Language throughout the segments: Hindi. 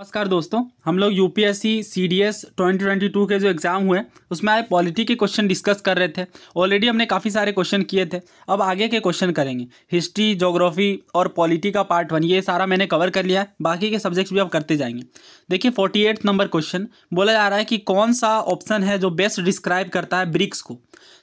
नमस्कार दोस्तों हम लोग यू ट्वेंटी ट्वेंटी टू के जो एग्ज़ाम हुए उसमें आए पॉलिटी के क्वेश्चन डिस्कस कर रहे थे ऑलरेडी हमने काफ़ी सारे क्वेश्चन किए थे अब आगे के क्वेश्चन करेंगे हिस्ट्री जोग्राफी और पॉलिटी का पार्ट वन ये सारा मैंने कवर कर लिया है बाकी के सब्जेक्ट्स भी अब करते जाएंगे देखिए फोर्टी नंबर क्वेश्चन बोला जा रहा है कि कौन सा ऑप्शन है जो बेस्ट डिस्क्राइब करता है ब्रिक्स को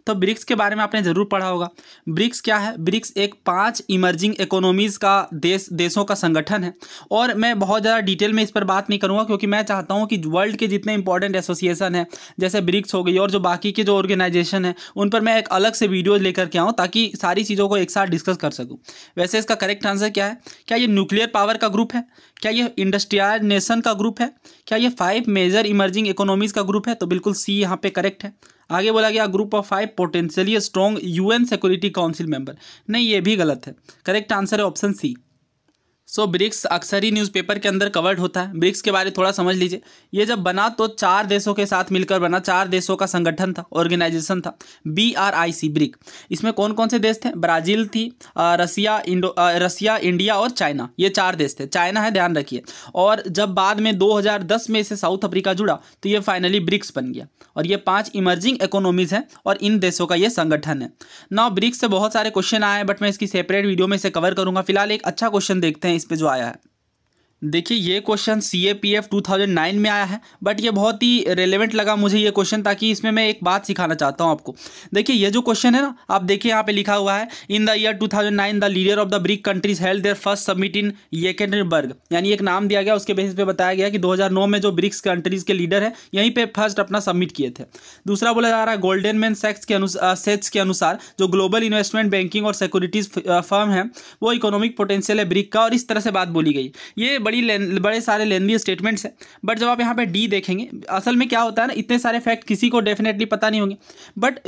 तो ब्रिक्स के बारे में आपने ज़रूर पढ़ा होगा ब्रिक्स क्या है ब्रिक्स एक पांच इमर्जिंग इकोनॉमीज़ का देश देशों का संगठन है और मैं बहुत ज़्यादा डिटेल में इस पर बात नहीं करूँगा क्योंकि मैं चाहता हूँ कि वर्ल्ड के जितने इंपॉर्टेंट एसोसिएशन है जैसे ब्रिक्स हो गई और जो बाकी के जो ऑर्गेनाइजेशन है उन पर मैं एक अलग से वीडियो लेकर के आऊँ ताकि सारी चीज़ों को एक साथ डिस्कस कर सकूँ वैसे इसका करेक्ट आंसर क्या है क्या ये न्यूक्लियर पावर का ग्रुप है क्या ये इंडस्ट्रियल नेशन का ग्रुप है क्या ये फाइव मेजर इमर्जिंग इकोनॉमीज़ का ग्रुप है तो बिल्कुल सी यहाँ पे करेक्ट है आगे बोला गया group of five potentially strong UN security council member नहीं ये भी गलत है करेक्ट आंसर है option C so so, BRICS अक्सर ही न्यूज़पेपर के अंदर कवर्ड होता है ब्रिक्स के बारे थोड़ा समझ लीजिए ये जब बना तो चार देशों के साथ मिलकर बना चार देशों का संगठन था ऑर्गेनाइजेशन था B R I C BRIC इसमें कौन कौन से देश थे ब्राज़ील थी रसिया इंडो रसिया इंडिया और चाइना ये चार देश थे चाइना है ध्यान रखिए और जब बाद में दो में इसे साउथ अफ्रीका जुड़ा तो ये फाइनली ब्रिक्स बन गया और ये पाँच इमर्जिंग इकोनॉमीज़ हैं और इन देशों का ये संगठन है ना ब्रिक्स से बहुत सारे क्वेश्चन आए बट मैं इसकी सेपरेट वीडियो में इसे कवर करूँगा फिलहाल एक अच्छा क्वेश्चन देखते हैं इस पर जो आया है देखिए ये question C A P F two thousand nine में आया है बट ये बहुत ही रेलिवेंट लगा मुझे ये क्वेश्चन ताकि इसमें मैं एक बात सिखाना चाहता हूँ आपको देखिए ये जो क्वेश्चन है ना आप देखिए यहाँ पे लिखा हुआ है in the year two thousand nine the leader of the BRIC countries held their first summit in Yekaterinburg यानी एक नाम दिया गया उसके बेसिस पे बताया गया कि दो हज़ार नौ में जो ब्रिक्स कंट्रीज के लीडर है यहीं पर फर्स्ट अपना सबमिट किए थे दूसरा बोला जा रहा है गोल्डन मैन सेक्स के अनुसार सेट्स के अनुसार जो ग्लोबल इन्वेस्टमेंट बैंकिंग और सिक्योरिटीज फर्म है वो इकोनॉमिक पोटेंशियल है ब्रिक का और इस तरह से बात बोली गई ये बड़ी बड़े सारे लेंदी स्टेटमेंट्स हैं बट जब आप यहाँ पे डी देखेंगे असल में क्या होता है ना इतने सारे फैक्ट किसी को डेफिनेटली पता नहीं होंगे बट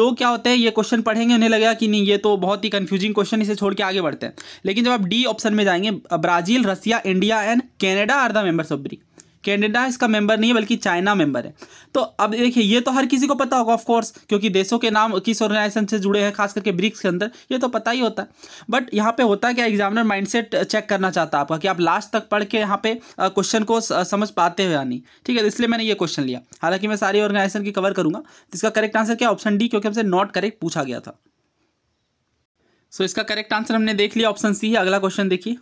लोग क्या होते हैं ये क्वेश्चन पढ़ेंगे उन्हें लगेगा कि नहीं ये तो बहुत ही कन्फ्यूजिंग क्वेश्चन इसे छोड़ के आगे बढ़ते हैं लेकिन जब आप डी ऑप्शन में जाएंगे Brazil Russia India and Canada are the members of BRICS Canada इसका मेंबर नहीं है बल्कि चाइना मेंबर है तो अब देखिए ये तो हर किसी को पता होगा ऑफकोर्स क्योंकि देशों के नाम किस ऑर्गेनाइजेशन से जुड़े हैं खास करके ब्रिक्स के अंदर ये तो पता ही होता है बट यहाँ पे होता है क्या एग्जामिनर माइंडसेट चेक करना चाहता है आपका कि आप लास्ट तक पढ़ के यहाँ पे क्वेश्चन को समझ पाते हो या नहीं ठीक है तो इसलिए मैंने ये क्वेश्चन लिया हालांकि मैं सारी ऑर्गेनाइजेशन की कवर करूँगा इसका करेक्ट आंसर क्या ऑप्शन डी क्योंकि हमसे नॉट करेक्ट पूछा गया था सो so, इसका करेक्ट आंसर हमने देख लिया ऑप्शन सी है अगला क्वेश्चन देखिए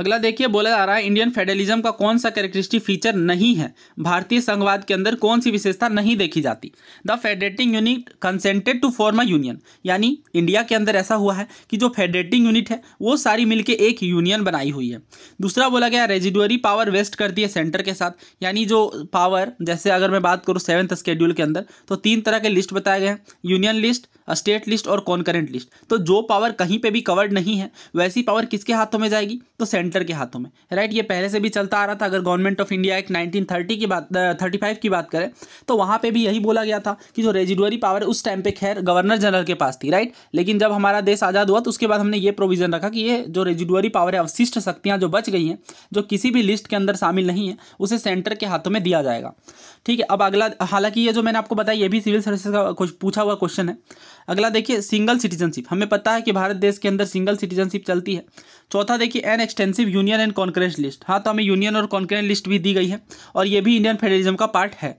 अगला देखिए बोला जा रहा है इंडियन फेडरलिज्म का कौन सा कैरेक्टरिस्टिक फीचर नहीं है भारतीय संघवाद के अंदर कौन सी विशेषता नहीं देखी जाती the federating unit consented to form a union यानी इंडिया के अंदर ऐसा हुआ है कि जो फेडरेटिंग यूनिट है वो सारी मिलके एक यूनियन बनाई हुई है दूसरा बोला गया रेजिडुअरी पावर वेस्ट करती है सेंटर के साथ यानी जो पावर जैसे अगर मैं बात करूँ सेवन्थ स्केड्यूल के अंदर तो तीन तरह के लिस्ट बताए गए हैं यूनियन लिस्ट स्टेट लिस्ट और कॉन्करेंट लिस्ट तो जो पावर कहीं पर भी कवर्ड नहीं है वैसी पावर किसके हाथों में जाएगी तो सेंटर के हाथों में राइट ये पहले से भी चलता आ रहा था अगर गवर्नमेंट ऑफ इंडिया एक्ट 1930 की बात थर्टी फाइव की बात करें तो वहाँ पे भी यही बोला गया था कि जो रेजिडुअरी पावर उस टाइम पे खैर गवर्नर जनरल के पास थी राइट लेकिन जब हमारा देश आज़ाद हुआ तो उसके बाद हमने ये प्रोविजन रखा कि ये जो रेजिडुअरी पावर है अवशिष्ट शक्तियाँ जो बच गई हैं जो किसी भी लिस्ट के अंदर शामिल नहीं है उसे सेंटर के हाथों में दिया जाएगा ठीक है अब अगला हालांकि ये जो मैंने आपको बताया ये भी सिविल सर्विस का पूछा हुआ क्वेश्चन है अगला देखिए सिंगल सिटीजनशिप हमें पता है कि भारत देश के अंदर सिंगल सिटीजनशिप चलती है चौथा देखिए an extensive union and concurrence list हाँ तो हमें यूनियन और कॉन्क्रेंस लिस्ट भी दी गई है और ये भी इंडियन फेडरिज्म का पार्ट है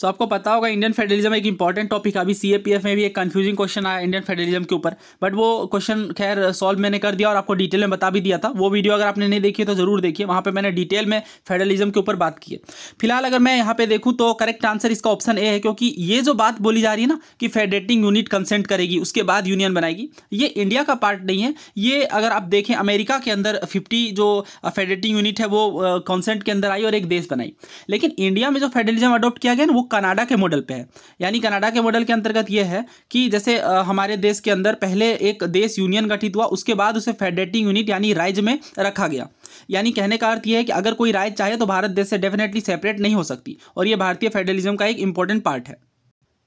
सो so, आपको पता होगा इंडियन फेडरलिज्म एक इंपॉर्टेंट टॉपिक है अभी सीएपीएफ में भी एक कंफ्यूजिंग क्वेश्चन आया इंडियन फेडरलिज्म के ऊपर बट वो क्वेश्चन खैर सॉल्व मैंने कर दिया और आपको डिटेल में बता भी दिया था वो वीडियो अगर आपने नहीं देखी है तो जरूर देखिए वहाँ पर मैंने डिटेल में फेडरलिज्म के ऊपर बात की है फिलहाल अगर मैं यहाँ पे देखूँ तो करेक्ट आंसर इसका ऑप्शन ए है क्योंकि ये जो बात बोली जा रही है ना कि फेडरेटिंग यूनिट कंसेंट करेगी उसके बाद यूनियन बनाएगी ये इंडिया का पार्ट नहीं है ये अगर आप देखें अमेरिका के अंदर फिफ्टी जो फेडरेटिंग यूनिट है वो कंसेंट के अंदर आई और एक देश बनाई लेकिन इंडिया में जो फेडरलिज्म अडोप्ट किया गया ना वो कनाडा के मॉडल पे है यानी कनाडा के मॉडल के अंतर्गत ये है कि जैसे हमारे देश के अंदर पहले एक देश यूनियन गठित हुआ उसके बाद उसे फेडरेटिंग यूनिट यानी राज्य में रखा गया यानी कहने का अर्थ यह है कि अगर कोई राज्य चाहे तो भारत देश से डेफिनेटली सेपरेट नहीं हो सकती और ये भारतीय फेडरलिज्म का एक इंपॉर्टेंट पार्ट है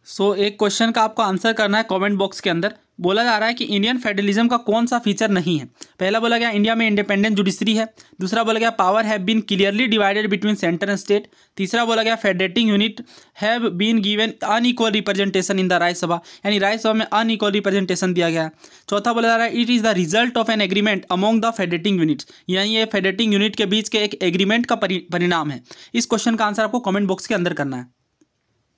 सो so, एक क्वेश्चन का आपको आंसर करना है कमेंट बॉक्स के अंदर बोला जा रहा है कि इंडियन फेडरलिज्म का कौन सा फीचर नहीं है पहला बोला गया इंडिया में इंडिपेंडेंट जुडिशरी है दूसरा बोला गया power have been clearly divided between centre and state तीसरा बोला गया federating unit have been given unequal representation in the Rajya Sabha यानी राज्यसभा में अनइक्वल रिप्रेजेंटेशन दिया गया चौथा बोला जा रहा है it is the result of an agreement among the federating unit यानी ये फेडरेटिंग यूनिट के बीच के एक एग्रीमेंट का परिणाम है इस क्वेश्चन का आंसर आपको कॉमेंट बॉक्स के अंदर करना है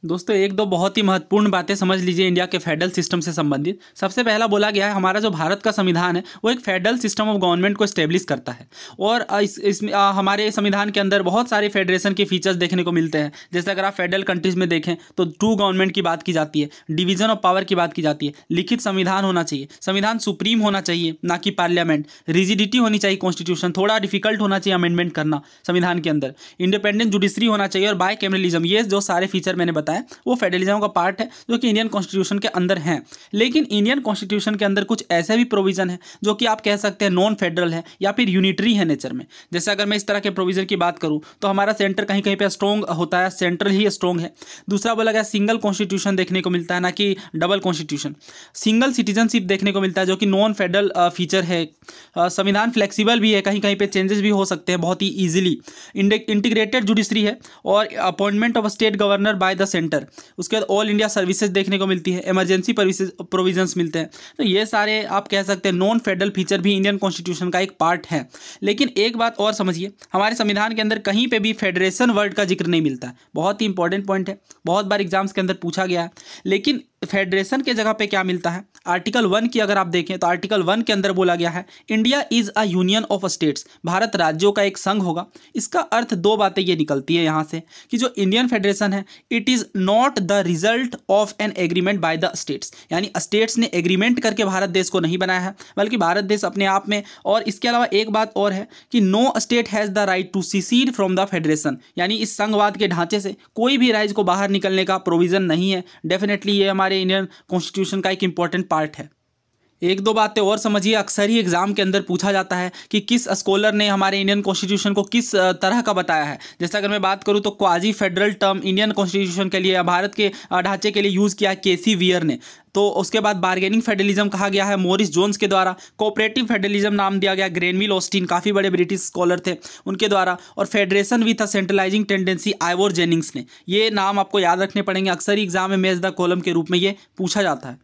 दोस्तों एक दो बहुत ही महत्वपूर्ण बातें समझ लीजिए इंडिया के फेडरल सिस्टम से संबंधित सबसे पहला बोला गया है हमारा जो भारत का संविधान है वो एक फेडरल सिस्टम ऑफ गवर्नमेंट को स्टेब्लिश करता है और इस आ, हमारे संविधान के अंदर बहुत सारे फेडरेशन के फीचर्स देखने को मिलते हैं जैसे अगर आप फेडरल कंट्रीज में देखें तो टू गवर्नमेंट की बात की जाती है डिवीजन ऑफ पावर की बात की जाती है लिखित संविधान होना चाहिए संविधान सुप्रीम होना चाहिए ना कि पार्लियामेंट रिजिडिटी होनी चाहिए कॉन्स्टिट्यूशन थोड़ा डिफिकल्ट होना चाहिए अमेंडमेंट करना संविधान के अंदर इंडिपेंडेंट जुडिशरी होना चाहिए और बाय कैमरलिज्म ये जो सारे फीचर मैंने बताया होता है वो फेडरलिज्म का पार्ट है जो कि इंडियन कॉन्स्टिट्यूशन के अंदर है लेकिन इंडियन कॉन्स्टिट्यूशन के अंदर कुछ ऐसे भी प्रोविजन है जो कि आप कह सकते हैं नॉन फेडरल है या फिर यूनिटरी है नेचर में जैसे अगर मैं इस तरह के प्रोविजन की बात करूँ तो हमारा सेंटर कहीं कहीं पर स्ट्रॉन्ग होता है सेंट्रल ही स्ट्रॉन्ग है दूसरा बोला गया सिंगल कॉन्स्टिट्यूशन देखने को मिलता है ना कि डबल कॉन्स्टिट्यूशन सिंगल सिटीजनशिप देखने को मिलता है जो कि नॉन फेडरल फीचर है संविधान फ्लेक्सिबल भी है कहीं कहीं पर चेंजेस भी हो सकते हैं बहुत ही ईजिली इंटीग्रेटेड जुडिशरी है और appointment of state governor by the centre centre उसके बाद ऑल इंडिया सर्विसेज देखने को मिलती है इमरजेंसी प्रोविजंस मिलते हैं तो ये सारे आप कह सकते हैं नॉन फेडरल फीचर भी इंडियन कॉन्स्टिट्यूशन का एक पार्ट है लेकिन एक बात और समझिए हमारे संविधान के अंदर कहीं पर भी फेडरेशन वर्ड का जिक्र नहीं मिलता बहुत ही इंपॉर्टेंट पॉइंट है बहुत बार एग्जाम्स के अंदर पूछा गया है लेकिन फेडरेशन के जगह पे क्या मिलता है आर्टिकल वन की अगर आप देखें तो आर्टिकल वन के अंदर बोला गया है India is a union of states Bharat राज्यों का एक संघ होगा इसका अर्थ दो बातें ये निकलती है यहाँ से कि जो इंडियन फेडरेशन है it is not the result of an agreement by the states यानी स्टेट्स ने एग्रीमेंट करके भारत देश को नहीं बनाया है बल्कि भारत देश अपने आप में और इसके अलावा एक बात और है कि no state has the right to secede from the federation यानी इस संघवाद के ढांचे से कोई भी राइज को बाहर निकलने का प्रोविज़न नहीं है डेफिनेटली ये हमारे हमारे इंडियन कॉन्स्टिट्यूशन का एक इंपॉर्टेंट पार्ट है एक दो बातें और समझिए अक्सर ही एग्ज़ाम के अंदर पूछा जाता है कि किस स्कॉलर ने हमारे इंडियन कॉन्स्टिट्यूशन को किस तरह का बताया है जैसे अगर मैं बात करूँ तो quasi federal term Indian constitution के लिए भारत के ढांचे के लिए यूज़ किया के सी वियर ने तो उसके बाद बार्गेनिंग फेडरलिज्म कहा गया है मोरिस जोन्स के द्वारा कोऑपरेटिव फेडरलिज्म नाम दिया गया ग्रेनविल ऑस्टिन काफ़ी बड़े ब्रिटिश स्कॉलर थे उनके द्वारा और federation with a centralising tendency Ivor Jennings ने ये नाम आपको याद रखने पड़ेंगे अक्सर ही एग्जाम में मेज द कॉलम के रूप में ये पूछा जाता है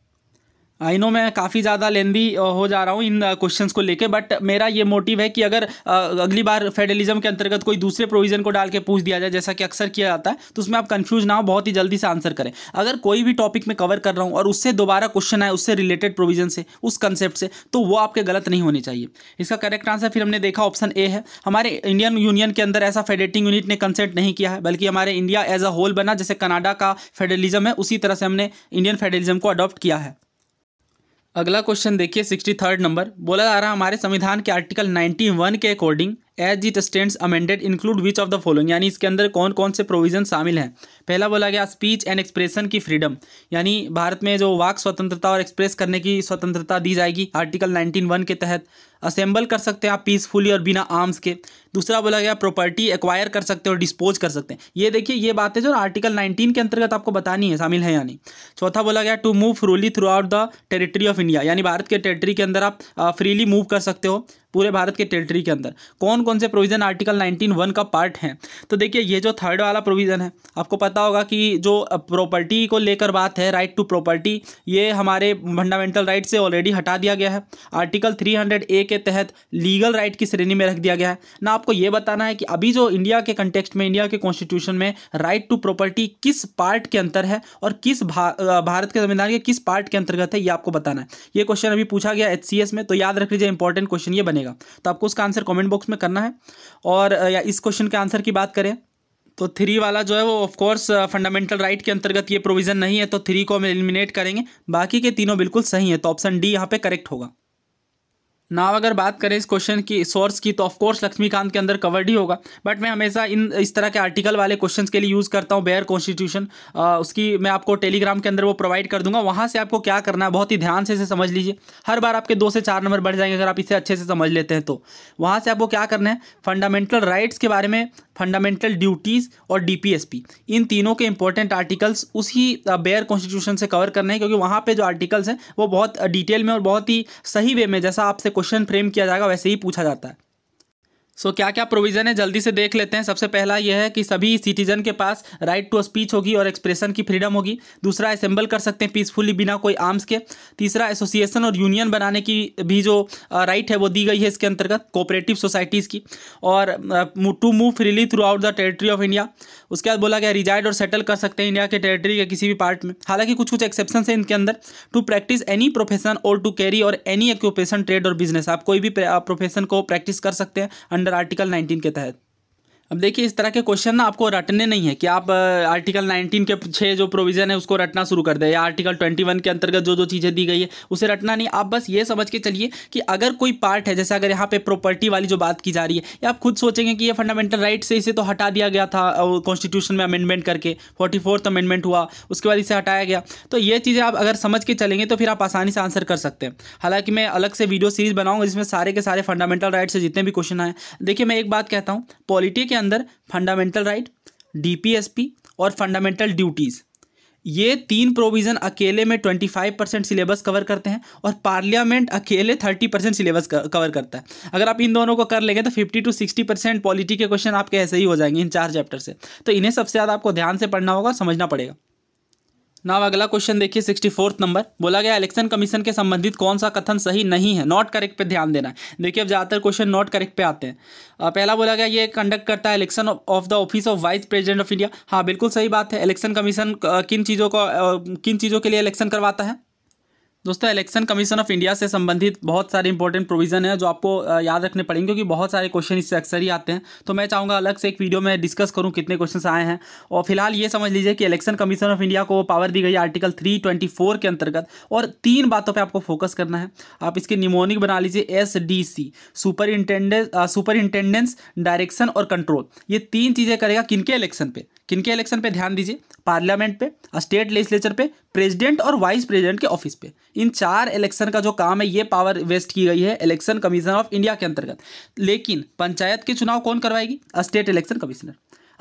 आई नो मैं काफ़ी ज़्यादा लेंदी हो जा रहा हूँ इन क्वेश्चंस को लेके बट मेरा ये मोटिव है कि अगर अगली बार फेडरलिज्म के अंतर्गत कोई दूसरे प्रोविज़न को डाल के पूछ दिया जाए जैसा कि अक्सर किया जाता है तो उसमें आप कंफ्यूज ना हो बहुत ही जल्दी से आंसर करें अगर कोई भी टॉपिक में कवर कर रहा हूँ और उससे दोबारा क्वेश्चन आए उससे रिलेटेड प्रोविज़न से उस कंसेप्ट से तो वो आपके गलत नहीं होने चाहिए इसका करेक्ट आंसर फिर हमने देखा ऑप्शन ए है हमारे इंडियन यूनियन के अंदर ऐसा फेडरेटिंग यूनिट ने कंसेप्ट नहीं किया है बल्कि हमारे इंडिया एज अ होल बना जैसे कनाडा का फेडरलिज्म है उसी तरह से हमने इंडियन फेडरलिज्म को अडॉप्ट किया है अगला क्वेश्चन देखिए सिक्सटी थर्ड नंबर बोला जा रहा है हमारे संविधान के आर्टिकल नाइन्टी वन के according as it stand amended include which of the following यानी इसके अंदर कौन कौन से प्रोविजन शामिल हैं पहला बोला गया स्पीच एंड एक्सप्रेशन की फ्रीडम यानी भारत में जो वाक स्वतंत्रता और एक्सप्रेस करने की स्वतंत्रता दी जाएगी आर्टिकल नाइनटीन वन के तहत असेंबल कर सकते हैं आप पीसफुली और बिना आर्म्स के दूसरा बोला गया प्रॉपर्टी एक्वायर कर सकते और डिस्पोज कर सकते हैं ये देखिए ये बातें जो आर्टिकल 19 के अंतर्गत आपको बतानी है शामिल है यानी चौथा बोला गया to move freely throughout the territory of India यानी भारत के टेरिटरी के अंदर आप फ्रीली मूव कर सकते हो पूरे भारत के टेरिटरी के अंदर कौन कौन से प्रोविज़न आर्टिकल नाइनटीन वन का पार्ट है तो देखिए ये जो थर्ड वाला प्रोविज़न है आपको पता होगा कि जो प्रॉपर्टी को लेकर बात है राइट टू प्रॉपर्टी ये हमारे फंडामेंटल राइट से ऑलरेडी हटा दिया गया है आर्टिकल थ्री हंड्रेड ए के तहत लीगल राइट की श्रेणी में रख दिया गया है ना आपको ये बताना है कि अभी जो इंडिया के कंटेक्सट में इंडिया के कॉन्स्टिट्यूशन में राइट टू प्रॉपर्टी किस पार्ट के अंतर है और किस भा, भारत के संविधान के किस पार्ट के अंतर्गत है ये आपको बताना है ये क्वेश्चन अभी पूछा गया एच में तो याद रख लीजिए इंपॉर्टेंट क्वेश्चन ये बने बनेगा तो आपको उसका आंसर कमेंट बॉक्स में करना है और या इस क्वेश्चन के आंसर की बात करें तो थ्री वाला जो है वो ऑफकोर्स फंडामेंटल राइट के अंतर्गत ये प्रोविजन नहीं है तो थ्री को हम एलिमिनेट करेंगे बाकी के तीनों बिल्कुल सही है तो ऑप्शन डी यहाँ पे करेक्ट होगा नाव अगर बात करें इस क्वेश्चन की सोर्स की तो ऑफकोर्स लक्ष्मीकांत के अंदर कवर्ड ही होगा बट मैं हमेशा इन इस तरह के आर्टिकल वाले क्वेश्चन के लिए यूज़ करता हूँ बेयर कॉन्स्टिट्यूशन उसकी मैं आपको टेलीग्राम के अंदर वो प्रोवाइड कर दूंगा वहाँ से आपको क्या करना है बहुत ही ध्यान से इसे समझ लीजिए हर बार आपके दो से चार नंबर बढ़ जाएंगे अगर आप इसे अच्छे से समझ लेते हैं तो वहाँ से आपको क्या करना है फंडामेंटल राइट्स के बारे में फंडामेंटल ड्यूटीज़ और डीपीएसपी इन तीनों के इंपॉर्टेंट आर्टिकल्स उसी बेयर कॉन्स्टिट्यूशन से कवर करने हैं क्योंकि वहाँ पे जो आर्टिकल्स हैं वो बहुत डिटेल में और बहुत ही सही वे में जैसा आपसे क्वेश्चन फ्रेम किया जाएगा वैसे ही पूछा जाता है सो so, क्या क्या प्रोविज़न है जल्दी से देख लेते हैं सबसे पहला यह है कि सभी सिटीजन के पास राइट टू स्पीच होगी और एक्सप्रेशन की फ्रीडम होगी दूसरा असेंबल कर सकते हैं पीसफुली बिना कोई आर्म्स के तीसरा एसोसिएशन और यूनियन बनाने की भी जो राइट uh, है वो दी गई है इसके अंतर्गत कोऑपरेटिव सोसाइटीज़ की और to move freely throughout the territory of India उसके बाद बोला गया रिजाइड और सेटल कर सकते हैं इंडिया के टेरेटरी के किसी भी पार्ट में हालांकि कुछ कुछ एक्सेप्शन है इनके अंदर टू प्रैक्टिस एनी प्रोफेशन और to carry or any occupation trade or business आप कोई भी प्रोफेशन uh, को प्रैक्टिस कर सकते हैं अंडर अंडर आर्टिकल नाइनटीन के तहत अब देखिए इस तरह के क्वेश्चन ना आपको रटने नहीं है कि आप आर्टिकल 19 के छः जो प्रोविज़न है उसको रटना शुरू कर दें या आर्टिकल 21 के अंतर्गत जो जो चीज़ें दी गई है उसे रटना नहीं आप बस ये समझ के चलिए कि अगर कोई पार्ट है जैसे अगर यहाँ पे प्रॉपर्टी वाली जो बात की जा रही है या आप खुद सोचेंगे कि ये फंडामेंटल राइट से इसे तो हटा दिया गया था कॉन्स्टिट्यूशन में अमेंडमेंट करके फोर्टी अमेंडमेंट हुआ उसके बाद इसे हटाया गया तो ये चीज़ें आप अगर समझ के चलेंगे तो फिर आप आसानी से आंसर कर सकते हैं हालांकि मैं अलग से वीडियो सीरीज़ बनाऊँगा जिसमें सारे के सारे फंडामेंटल राइट से जितने भी क्वेश्चन आए देखिए मैं एक बात कहता हूँ पॉलिटी अंदर फंडामेंटल राइट डीपीएसपी और फंडामेंटल ड्यूटीज़ ये तीन प्रोविज़न अकेले में 25 परसेंट सिलेबस कवर करते हैं और पार्लियामेंट अकेले 30 परसेंट सिलेबस कवर करता है अगर आप इन दोनों को कर लेंगे तो 50 टू 60 परसेंट पॉलिटी के क्वेश्चन आपके ऐसे ही हो जाएंगे इन चार चैप्टर से तो इन्हें सबसे ज़्यादा आपको ध्यान से पढ़ना होगा समझना पड़ेगा नाव अगला क्वेश्चन देखिए सिक्सटी फोर्थ नंबर बोला गया इलेक्शन कमीशन के संबंधित कौन सा कथन सही नहीं है नॉट करेक्ट पे ध्यान देना है देखिए अब ज़्यादातर क्वेश्चन नॉट करेक्ट पे आते हैं पहला बोला गया ये कंडक्ट करता है election of the office of vice president of India हाँ बिल्कुल सही बात है इलेक्शन कमीशन किन चीज़ों को किन चीज़ों के लिए इलेक्शन करवाता है दोस्तों इलेक्शन कमीशन ऑफ इंडिया से संबंधित बहुत सारे इंपॉर्टेंट प्रोविजन है जो आपको याद रखने पड़ेंगे क्योंकि बहुत सारे क्वेश्चन इससे अक्सर ही आते हैं तो मैं चाहूँगा अलग से एक वीडियो में डिस्कस करूँ कितने क्वेश्चन आए हैं और फिलहाल ये समझ लीजिए कि इलेक्शन कमीशन ऑफ इंडिया को पावर दी गई आर्टिकल थ्री के अंतर्गत और तीन बातों पर आपको फोकस करना है आप इसके निमोनिक बना लीजिए S D C superintendence superintendence direction और कंट्रोल ये तीन चीज़ें करेगा किनके इलेक्शन पर किनके इलेक्शन पर ध्यान दीजिए पार्लियामेंट पे स्टेट लेजिस्लेचर पे प्रेसिडेंट और वाइस प्रेसिडेंट के ऑफिस पे इन चार इलेक्शन का जो काम है ये पावर वेस्ट की गई है इलेक्शन कमीशन ऑफ इंडिया के अंतर्गत लेकिन पंचायत के चुनाव कौन करवाएगी state election commissioner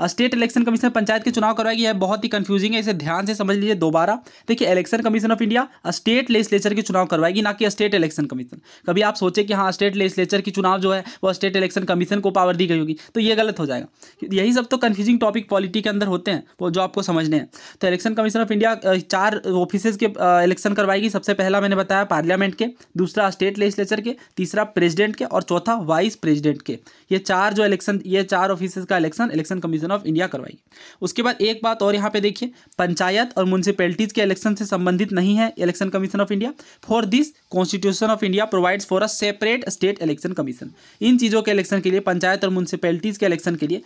state election commission panchayat के चुनाव करवाएगी यह बहुत ही कंफ्यूजिंग है इसे ध्यान से समझ लीजिए दोबारा देखिए election commission of India state legislature के चुनाव करवाएगी ना कि स्टेट इलेक्शन कमीशन कभी आप सोचे कि हाँ स्टेट लेजिस्लेचर की चुनाव जो है वह स्टेट इलेक्शन कमीशन को पावर दी गई होगी तो ये गलत हो जाएगा यही सब तो कन्फ्यूजिंग टॉपिक पॉलिटी के अंदर होते हैं वो जो आपको समझने हैं तो इलेक्शन कमीशन ऑफ इंडिया चार ऑफिसेज के इलेक्शन करवाएगी सबसे पहला मैंने बताया पार्लियामेंट के दूसरा स्टेट लेजिस्लेचर के तीसरा प्रेसिडेंट के और चौथा वाइस प्रेसिडेंट के ये चार जो इलेक्शन ये चार ऑफिस का election election commission federation of India करवाई उसके बाद एक बात और यहाँ पे देखिए पंचायत और म्यूनसिपैलिटीज के इलेक्शन से संबंधित नहीं है election commission of India for this constitution of India provides for a separate state election commission इन चीज़ों के इलेक्शन के लिए पंचायत और म्यूनसिपैलिटीज के इलेक्शन के लिए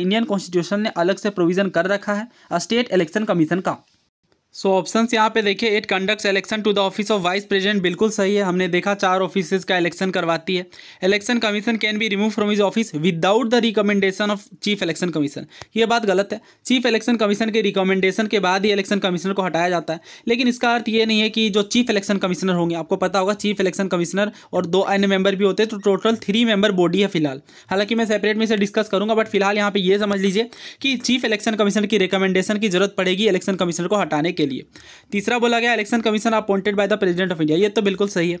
इंडियन कॉन्स्टिट्यूशन ने अलग से प्रोविजन कर रखा है स्टेट इलेक्शन कमीशन का सो ऑप्शन यहाँ पे देखिए it conducts election to the office of vice president बिल्कुल सही है हमने देखा चार ऑफिस का इलेक्शन करवाती है election commission can be remove from his office without the recommendation of chief election commission ये बात गलत है चीफ इलेक्शन कमीशन के रिकमेंडेशन के बाद ही इलेक्शन कमिश्नर को हटाया जाता है लेकिन इसका अर्थ ये नहीं है कि जो चीफ इलेक्शन कमिश्नर होंगे आपको पता होगा चीफ इलेक्शन कमिश्नर और दो अन्य मेंबर भी होते हैं तो टोटल थ्री मेंबर बॉडी है फिलहाल हालांकि मैं सेपरेट में इसे डिस्कस करूंगा बट फिलहाल यहाँ पे ये समझ लीजिए कि चीफ इलेक्शन कमीशन की रिकमेंडेशन की जरूरत पड़ेगी इलेक्शन कमिश्नर को हटाने के लिए तीसरा बोला गया election commission appointed by the president of India ये तो बिल्कुल सही है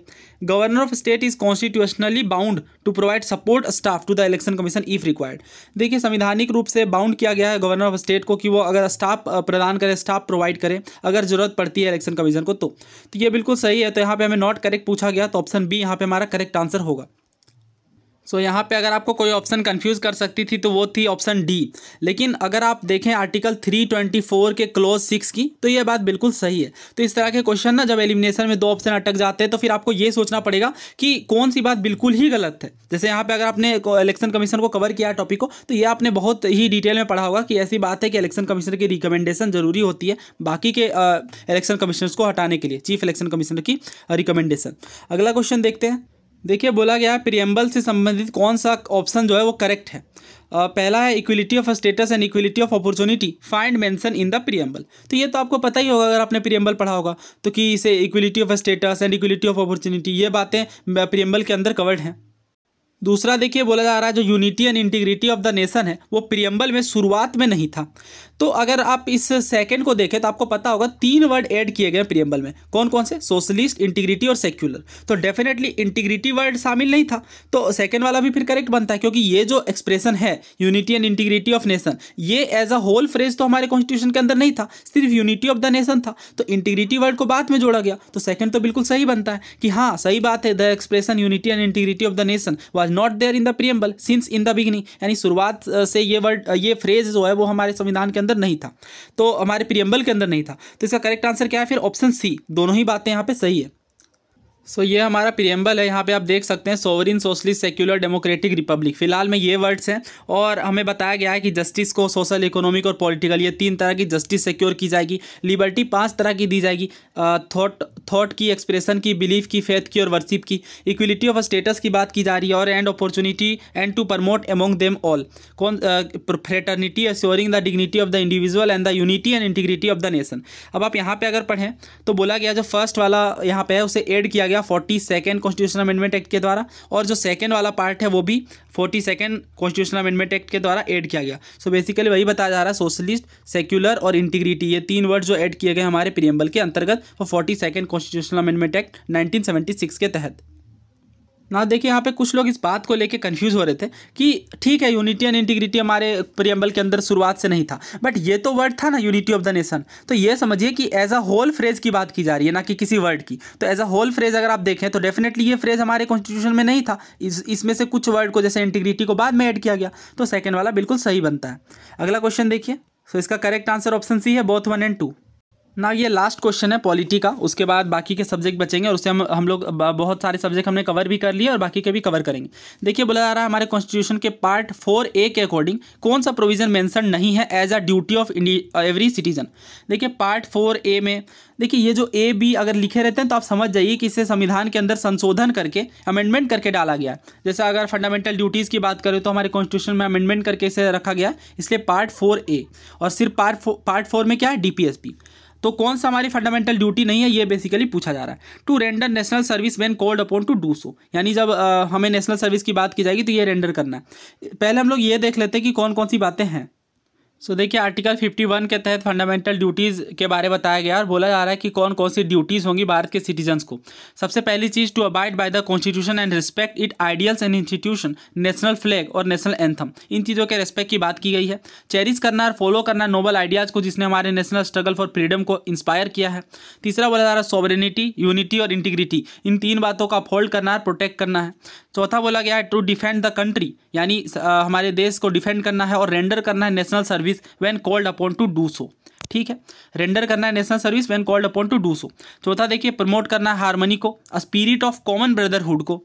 governor of state is constitutionally bound to provide support staff to the election commission if required देखिए संविधानिक रूप से बाउंड किया गया है गवर्नर ऑफ स्टेट को कि वो अगर स्टाफ प्रदान करे स्टाफ प्रोवाइड करे अगर जरूरत पड़ती है इलेक्शन कमीशन को तो, तो ये बिल्कुल सही है तो यहाँ पर हमें नॉट करेक्ट पूछा गया तो ऑप्शन बी यहाँ पर हमारा करेक्ट आंसर होगा सो so, यहाँ पे अगर आपको कोई ऑप्शन कंफ्यूज कर सकती थी तो वो थी ऑप्शन डी लेकिन अगर आप देखें आर्टिकल 324 के क्लोज सिक्स की तो ये बात बिल्कुल सही है तो इस तरह के क्वेश्चन ना जब एलिमिनेशन में दो ऑप्शन अटक जाते हैं तो फिर आपको ये सोचना पड़ेगा कि कौन सी बात बिल्कुल ही गलत है जैसे यहाँ पर अगर आपने इलेक्शन कमीशन को कवर किया टॉपिक को तो ये आपने बहुत ही डिटेल में पढ़ा होगा कि ऐसी बात है कि इलेक्शन कमीशन की रिकमेंडेशन जरूरी होती है बाकी के इलेक्शन कमीशनर्स को हटाने के लिए चीफ इलेक्शन कमीशनर की रिकमेंडेशन अगला क्वेश्चन देखते हैं देखिए बोला गया है प्रियम्बल से संबंधित कौन सा ऑप्शन जो है वो करेक्ट है आ, पहला है equality of status and equality of opportunity find mention in the preamble तो ये तो आपको पता ही होगा अगर आपने प्रियम्बल पढ़ा होगा तो कि इसे equality of status and equality of opportunity ये बातें प्रियम्बल के अंदर कवर्ड हैं दूसरा देखिए बोला जा रहा है जो unity and integrity of the nation है वो प्रियम्बल में शुरुआत में नहीं था तो अगर आप इस सेकंड को देखें तो आपको पता होगा तीन वर्ड ऐड किए गए प्रियम्बल में कौन कौन से सोशलिस्ट इंटीग्रिटी और सेक्युलर तो डेफिनेटली इंटीग्रिटी वर्ड शामिल नहीं था तो सेकेंड वाला भी फिर करेक्ट बनता है क्योंकि ये जो एक्सप्रेशन है unity and integrity of nation ये एज अ होल फ्रेज तो हमारे कॉन्स्टिट्यूशन के अंदर नहीं था सिर्फ यूनिटी ऑफ द नेशन था तो इंटीग्रिटी वर्ड को बाद में जोड़ा गया तो सेकेंड तो बिल्कुल सही बनता है कि हाँ सही बात है the expression unity and integrity of the nation was not there in the preamble since in the beginning यानी शुरुआत से ये वर्ड ये फ्रेज जो है वो हमारे संविधान के अंदर नहीं था तो हमारे प्रियम्बल के अंदर नहीं था तो इसका करेक्ट आंसर क्या है फिर ऑप्शन सी दोनों ही बातें यहाँ पे सही है सो so, ये हमारा प्रियम्बल है यहाँ पे आप देख सकते हैं sovereign socialist secular democratic republic फिलहाल में ये वर्ड्स हैं और हमें बताया गया है कि जस्टिस को सोशल इकोनॉमिक और पॉलिटिकल ये तीन तरह की जस्टिस सिक्योर की जाएगी लिबर्टी पांच तरह की दी जाएगी थॉट थॉट की एक्सप्रेशन की बिलीफ की फेथ की और वर्शिप की इक्विलिटी ऑफ स्टेटस की बात की जा रही है और and opportunity and to promote among them all कौन fraternity assuring the dignity of the individual and the unity and integrity of the nation अब आप यहाँ पर अगर पढ़ें तो बोला गया जो फर्स्ट वाला यहाँ पे है उसे एड किया गया गया forty second constitution amendment act के द्वारा और जो सेकेंड वाला पार्ट है वो भी forty second constitution amendment act के द्वारा एड किया गया सो so बेसिकली वही बताया जा रहा है सोशलिस्ट सेक्युलर और इंटीग्रिटी ये तीन वर्ड जो एड किए गए हमारे प्रियम्बल के अंतर्गत वो forty second constitution amendment act nineteen के तहत ना देखिए यहाँ पे कुछ लोग इस बात को लेके कंफ्यूज हो रहे थे कि ठीक है यूनिटी एंड इंटीग्रिटी हमारे प्रियम्बल के अंदर शुरुआत से नहीं था बट ये तो वर्ड था ना यूनिटी ऑफ द नेशन तो ये समझिए कि एज अ होल फ्रेज की बात की जा रही है ना कि किसी वर्ड की तो एज अ होल फ्रेज अगर आप देखें तो डेफिनेटली ये फ्रेज हमारे कॉन्स्टिट्यूशन में नहीं था इस इसमें से कुछ वर्ड को जैसे इंटीग्रिटी को बाद में ऐड किया गया तो सेकेंड वाला बिल्कुल सही बनता है अगला क्वेश्चन देखिए सो इसका करेक्ट आंसर ऑप्शन सी है बोथ वन एंड टू ना ये लास्ट क्वेश्चन है पॉलिटी का उसके बाद बाकी के सब्जेक्ट बचेंगे और उससे हम हम लोग बहुत सारे सब्जेक्ट हमने कवर भी कर लिए और बाकी के भी कवर करेंगे देखिए बोला जा रहा है हमारे कॉन्स्टिट्यूशन के पार्ट फोर ए के अकॉर्डिंग कौन सा प्रोविजन मेंशन नहीं है as a duty of every citizen देखिए पार्ट फोर ए में देखिए ये जो ए बी अगर लिखे रहते हैं तो आप समझ जाइए कि इसे संविधान के अंदर संशोधन करके अमेंडमेंट करके डाला गया जैसे अगर फंडामेंटल ड्यूटीज़ की बात करें तो हमारे कॉन्स्टिट्यूशन में अमेंडमेंट करके इसे रखा गया इसलिए पार्ट फोर ए और सिर्फ पार्ट फो पार्ट फोर में क्या है डी तो कौन सा हमारी फंडामेंटल ड्यूटी नहीं है ये बेसिकली पूछा जा रहा है to render national service when called upon to do so यानी जब आ, हमें नेशनल सर्विस की बात की जाएगी तो ये रेंडर करना है पहले हम लोग ये देख लेते हैं कि कौन कौन सी बातें हैं सो देखिए आर्टिकल 51 के तहत फंडामेंटल ड्यूटीज़ के बारे में बताया गया और बोला जा रहा है कि कौन कौन सी ड्यूटीज़ होंगी भारत के सिटीजन्स को सबसे पहली चीज़ to abide by the constitution and respect its ideals and institution national flag और नेशनल एंथम इन चीज़ों के रेस्पेक्ट की बात की गई है चेरिस करना और फॉलो करना नोबल आइडियाज़ को जिसने हमारे नेशनल स्ट्रगल फॉर फ्रीडम को इंस्पायर किया है तीसरा बोला जा रहा है सॉबरिनिटी यूनिटी और इंटीग्रिटी इन तीन बातों का फोल्ड करना और प्रोटेक्ट करना है चौथा बोला गया है टू डिफेंड द कंट्री यानी हमारे देश को डिफेंड करना है और रेंडर करना है national service when called upon to do so ठीक है रेंडर करना है national service when called upon to do so चौथा देखिए प्रमोट करना है हारमोनी को स्पिरिट ऑफ कॉमन ब्रदरहुड को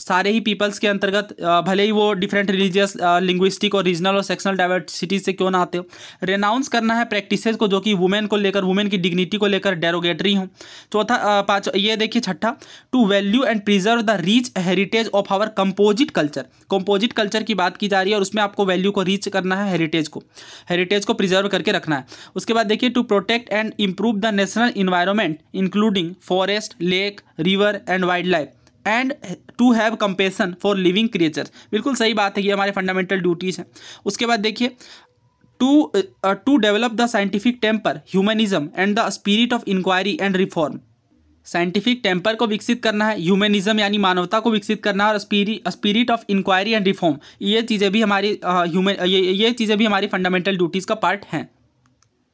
सारे ही पीपल्स के अंतर्गत भले ही वो डिफरेंट रिलीजियस लिंग्विस्टिक और रीजनल और सेक्शनल डाइवर्सिटी से क्यों ना आते हो रेनाउंस करना है प्रैक्टिसेस को जो कि वुमेन को लेकर वुमेन की डिग्निटी को लेकर डेरोगेटरी हों चौथा पाँच ये देखिए छठा to value and preserve the rich heritage of our composite culture composite culture की बात की जा रही है और उसमें आपको वैल्यू को रीच करना है हेरिटेज को हेरिटेज को प्रिजर्व करके रखना है उसके बाद देखिए to protect and improve the national environment including forest lake river and wildlife and to have compassion for living creature बिल्कुल सही बात है ये हमारे फंडामेंटल ड्यूटीज़ हैं उसके बाद देखिए to to develop the scientific temper humanism and the spirit of inquiry and reform scientific temper को विकसित करना है ह्यूमनिज्म यानी मानवता को विकसित करना है और spirit of inquiry and reform ये चीज़ें भी हमारी ह्यूमन uh, ये ये चीज़ें भी हमारी फंडामेंटल ड्यूटीज़ का पार्ट हैं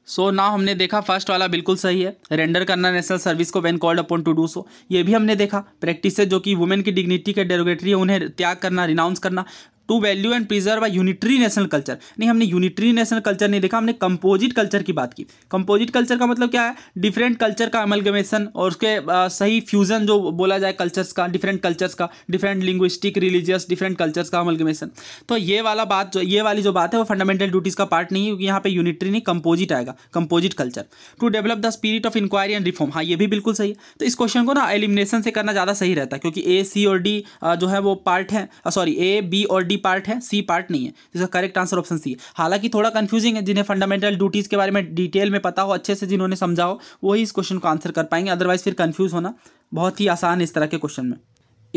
सो so, ना हमने देखा फर्स्ट वाला बिल्कुल सही है रेंडर करना नेशनल सर्विस को when called upon to do so ये भी हमने देखा प्रैक्टिस जो कि वुमेन की डिग्निटी के डेरोगेटरी है उन्हें त्याग करना रिनाउंस करना to value and preserve unitary national culture नहीं हमने यूनिटरी नेशनल कल्चर नहीं देखा हमने कंपोजिट कल्चर की बात की कंपोजिट कल्चर का मतलब क्या है डिफरेंट कल्चर का अमलगमेशन और उसके आ, सही फ्यूजन जो बोला जाए कल्चर्स का डिफरेंट कल्चर्स का different linguistic religious different cultures का अमलगमेशन तो ये वाला बात जो ये वाली जो बात है वो फंडामेंटल ड्यूटीज़ का पार्ट नहीं है क्योंकि यहाँ पर यूनिटरी नहीं कंपोजिट आएगा composite culture to develop the spirit of inquiry and reform हाँ ये भी बिल्कुल सही है तो इस क्वेश्चन को ना एलिमिनेशन से करना ज़्यादा सही रहता है क्योंकि ए सी और डी जो है वो पार्ट है सॉरी ए बी और डी टी पार्ट है सी पार्ट नहीं है जिसका करेक्ट आंसर ऑप्शन सी हालांकि थोड़ा कंफ्यूजिंग है जिन्हें फंडामेंटल ड्यूटीज़ के बारे में डिटेल में पता हो अच्छे से जिन्होंने समझा हो वही इस क्वेश्चन को आंसर कर पाएंगे अदरवाइज फिर कन्फ्यूज होना बहुत ही आसान है इस तरह के क्वेश्चन में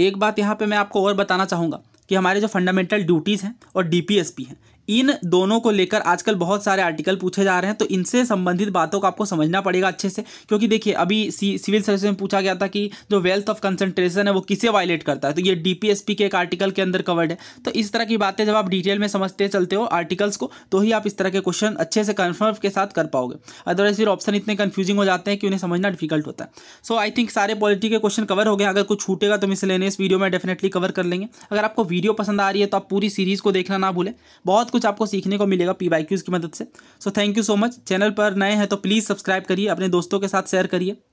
एक बात यहाँ पर मैं आपको और बताना चाहूँगा कि हमारे जो फंडामेंटल ड्यूटीज़ हैं और डी पी हैं इन दोनों को लेकर आजकल बहुत सारे आर्टिकल पूछे जा रहे हैं तो इनसे संबंधित बातों को आपको समझना पड़ेगा अच्छे से क्योंकि देखिए अभी सिविल सर्विस में पूछा गया था कि जो वेल्थ ऑफ कंसंट्रेशन है वो किसे वायलेट करता है तो ये डीपीएसपी के एक आर्टिकल के अंदर कवर्ड है तो इस तरह की बातें जब आप डिटेल में समझते चलते हो आर्टिकल्स को तो ही आप इस तरह के क्वेश्चन अच्छे से कन्फर्म के साथ कर पाओगे अदरवाइज फिर ऑप्शन इतने कन्फ्यूजिंग हो जाते हैं कि उन्हें समझना डिफिकल्ट होता है सो आई थिंक सारे पॉलिटी के क्वेश्चन कवर हो गए अगर कुछ छूटेगा तो इस वीडियो में डेफिनेटली कवर कर लेंगे अगर आपको वीडियो पसंद आ रही है तो आप पूरी सीरीज़ को देखना ना भूलें बहुत कुछ आपको सीखने को मिलेगा पी की मदद से so thank you so much channel पर नए हैं तो प्लीज़ सब्सक्राइब करिए अपने दोस्तों के साथ शेयर करिए